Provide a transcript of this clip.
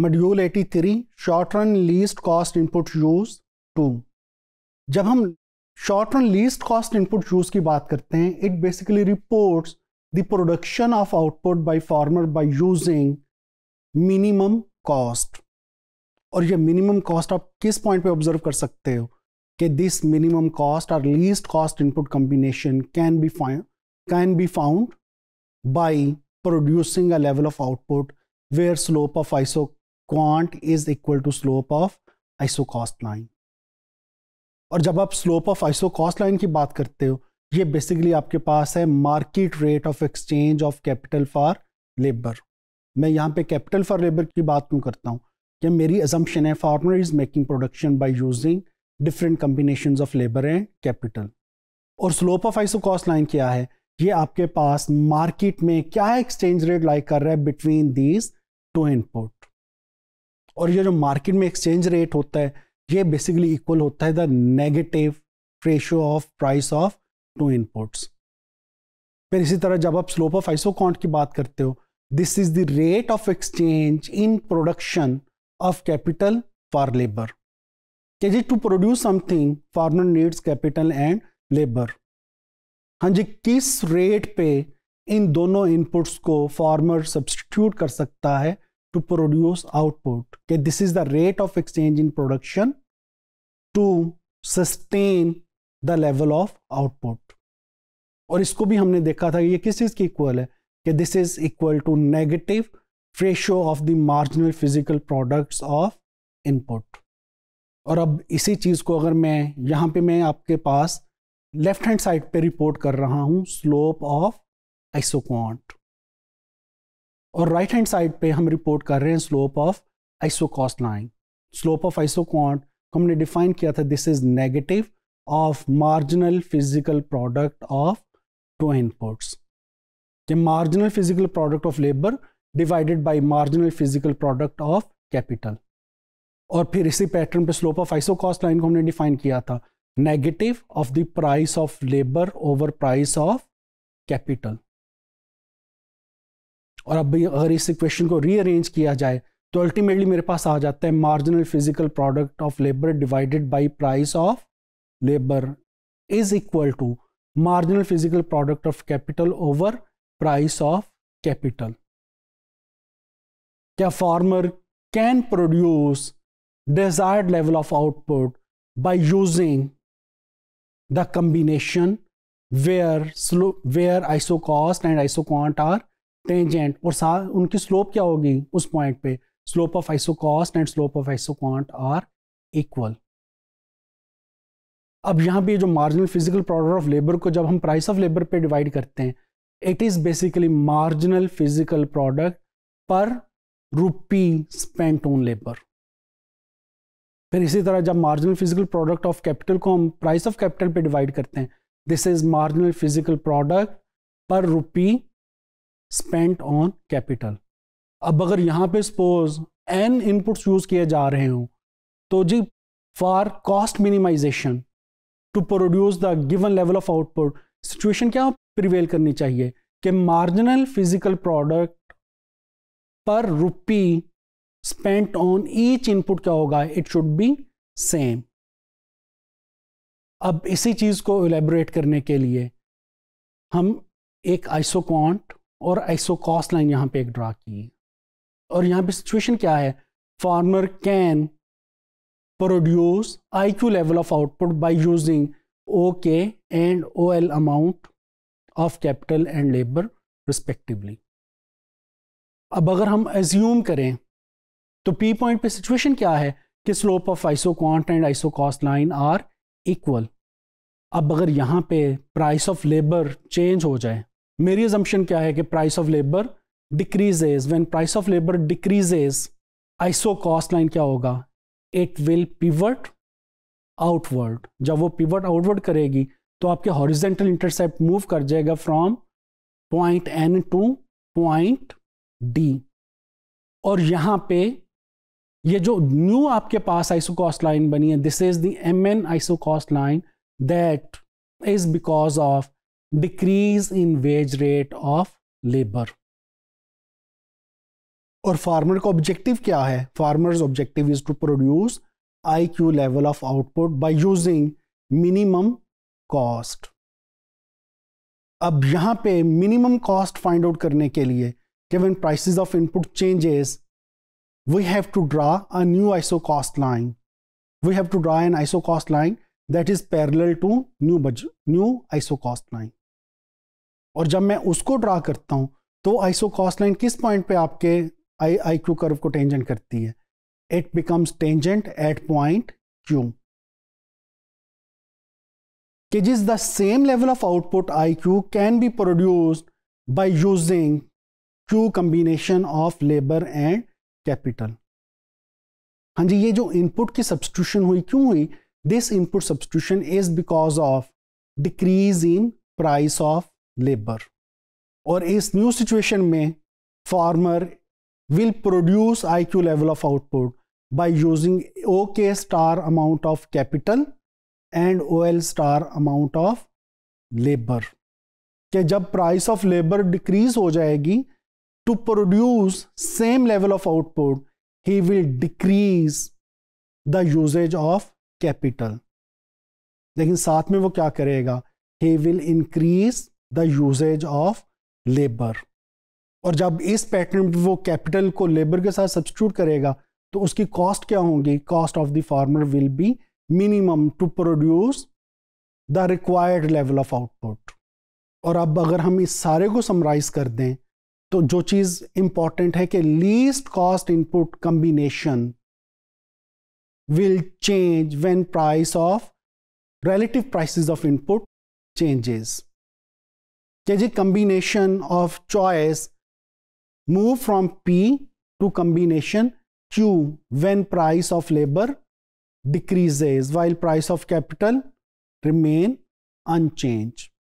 Module 83 short run least cost input use two जब हम short run least cost input use की बात करते हैं it basically reports the production of output by farmer by using minimum cost और ये minimum cost आप किस पॉइंट पे ऑब्जर्व कर सकते हो कि दिस मिनिमम कॉस्ट और least cost input combination can be can be found by producing a level of output where slope of iso isoquant is equal to slope of isocost line और जब आप slope of isocost line की बात करते हो ये basically आपके पास है market rate of exchange of capital for labour मैं यहाँ पे कैपिटल फॉर लेबर की बात क्यों करता हूँ कि मेरी अजम्पन है farmer is making production by using different combination of labour and capital और slope of iso cost line क्या है ये आपके पास मार्केट में क्या एक्सचेंज रेट लाइक कर रहा है बिटवीन दीज टू इनपुट और ये जो मार्केट में एक्सचेंज रेट होता है ये बेसिकली इक्वल होता है the negative ratio of price of two inputs फिर इसी तरह जब आप स्लोप ऑफ आइसोकॉन्ट की बात करते हो this is the rate of exchange in production of capital for labour के जी to produce something farmer needs capital and labour हाँ जी किस रेट पे इन दोनों इनपुट्स को फार्मर सब्सटीट्यूट कर सकता है to produce output. Okay, this is the rate of exchange in production to sustain the level of output और इसको भी हमने देखा था ये किस चीज़ की इक्वल है कि this is equal to negative ratio of the marginal physical products of input और अब इसी चीज़ को अगर मैं यहाँ पे मैं आपके पास लेफ्ट हैंड साइड पे रिपोर्ट कर रहा हूं स्लोप ऑफ आइसोकॉन्ट और राइट हैंड साइड पे हम रिपोर्ट कर रहे हैं slope of isocost line slope of isoquant हमने डिफाइन किया था this is negative of marginal physical product of two inputs ये marginal physical product of labour divided by marginal physical product of capital और फिर इसी पैटर्न पे slope of iso cost line को हमने डिफाइन किया था negative of the price of labour over price of capital और अब अगर इस इक्वेशन को रीअरेंज किया जाए तो अल्टीमेटली मेरे पास आ जाता है marginal physical product of labour divided by price of labour is equal to marginal physical product of capital over price of capital क्या farmer can produce desired level of output by using the combination where slow where iso cost and iso quant are tangent और साथ उनकी slope क्या होगी उस point पे slope of isocost and slope of isoquant are equal अब यहाँ पे जो marginal physical product of labour को जब हम प्राइस ऑफ लेबर पे डिवाइड करते हैं it is basically marginal physical product per rupee spent on labour फिर इसी तरह जब marginal physical product of capital को हम प्राइस ऑफ कैपिटल पे डिवाइड करते हैं this is marginal physical product per rupee spent on capital अब अगर यहाँ पे सपोज एन इनपुट्स यूज किए जा रहे हों तो जी for cost minimization to produce the given level of output situation क्या प्रिवेल करनी चाहिए कि marginal physical product per rupee spent on each input क्या होगा इट शुड बी सेम अब इसी चीज को एलेबोरेट करने के लिए हम एक आइसोकॉन्ट और एक्सो कॉस्ट लाइन यहाँ पे एक ड्रा की और यहाँ पे सिचुएशन क्या है farmer can produce I Q level of output by using O K and O L amount of capital and labour respectively अब अगर हम एज्यूम करें तो पी पॉइंट पे सिचुएशन क्या है कि slope of iso quant and iso cost line are equal अब अगर यहाँ पे प्राइस ऑफ लेबर चेंज हो जाए मेरी एजम्पन क्या है कि price of labour decreases when price of labour decreases iso cost line क्या होगा इट विल पिवर्ट आउटवर्ड जब वो पिवर्ट आउटवर्ड करेगी तो आपके हॉरिजेंटल इंटरसेप्ट मूव कर जाएगा from point N to point D और यहां पे ये जो न्यू आपके पास आइसो कॉस्ट लाइन बनी है this is the N iso cost line that is because of decrease in wage rate of labour और फार्मर का ऑब्जेक्टिव क्या है farmer's objective is to produce I Q level of output by using minimum cost अब यहाँ पे minimum cost find out करने के लिए given prices of input changes, we have to draw a new ISO cost line. We have to draw an ISO cost line that is parallel to new budget, new ISO cost line. और जब मैं उसको draw करता हूँ तो iso cost line किस point पे आपके आई आई क्यू कर्व को टेंजेंट करती है it becomes tangent at point Q कि जिस the same level of output I Q can be produced by using Q combination of labour and capital हाँ जी ये जो इनपुट की सब्सटीट्यूशन हुई क्यों हुई this input substitution is because of decrease in price of labour और इस न्यू सिचुएशन में farmer will produce IQ level of output by using star amount of capital and O L star amount of labour कि जब price of labour decrease हो जाएगी to produce same level of output he will decrease the usages of capital लेकिन साथ में वो क्या करेगा he will increase the usages of labour और जब इस पैटर्न पर वो कैपिटल को लेबर के साथ सब्सिट्यूट करेगा तो उसकी कॉस्ट क्या होगी cost of the farmer will be minimum to produce the required level of output और अब अगर हम इस सारे को समराइज कर दें तो जो चीज़ इंपॉर्टेंट है कि least cost input combination will change when price of relative prices of input changes digit combination of choice move from P to combination Q when price of labor decreases while price of capital remain unchanged.